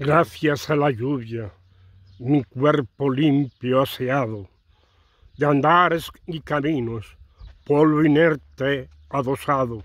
Gracias a la lluvia, mi cuerpo limpio, aseado, de andares y caminos, polvo inerte, adosado,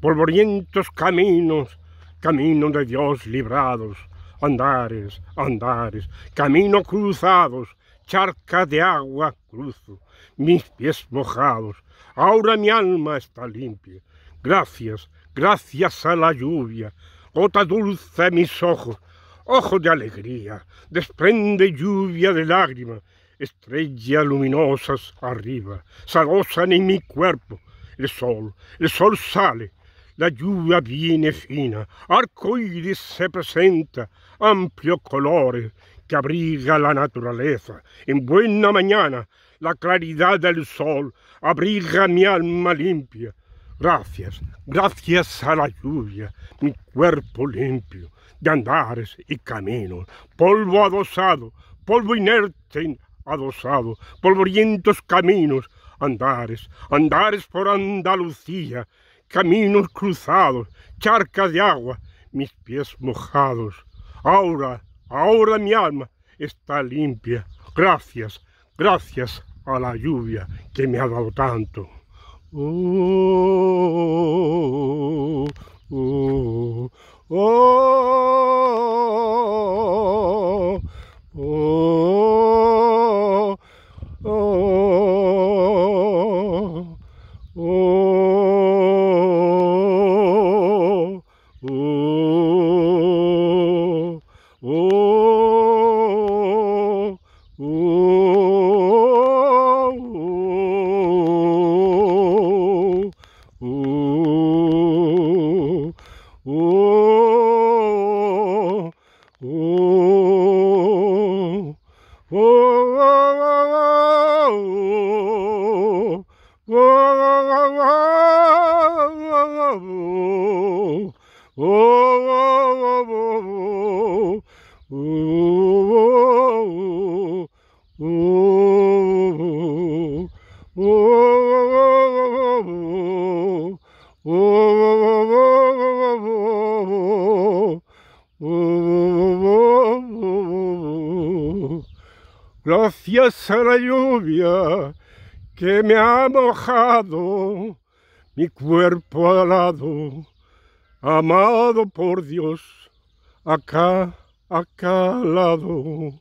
polvorientos caminos, caminos de Dios librados, andares, andares, caminos cruzados, charca de agua cruzo, mis pies mojados, ahora mi alma está limpia, gracias, gracias a la lluvia, gota dulce mis ojos, ojo de alegría, desprende lluvia de lágrimas, estrellas luminosas arriba, salosan en mi cuerpo, el sol, el sol sale, la lluvia viene fina, arcoíris se presenta, amplio color que abriga la naturaleza. En buena mañana la claridad del sol abriga mi alma limpia, Gracias, gracias a la lluvia, mi cuerpo limpio de andares y caminos, polvo adosado, polvo inerte adosado, polvorientos caminos, andares, andares por Andalucía, caminos cruzados, charcas de agua, mis pies mojados. Ahora, ahora mi alma está limpia, gracias, gracias a la lluvia que me ha dado tanto. Ooh. Gracias a la lluvia que me ha mojado mi cuerpo alado amado por Dios, acá, acá al lado.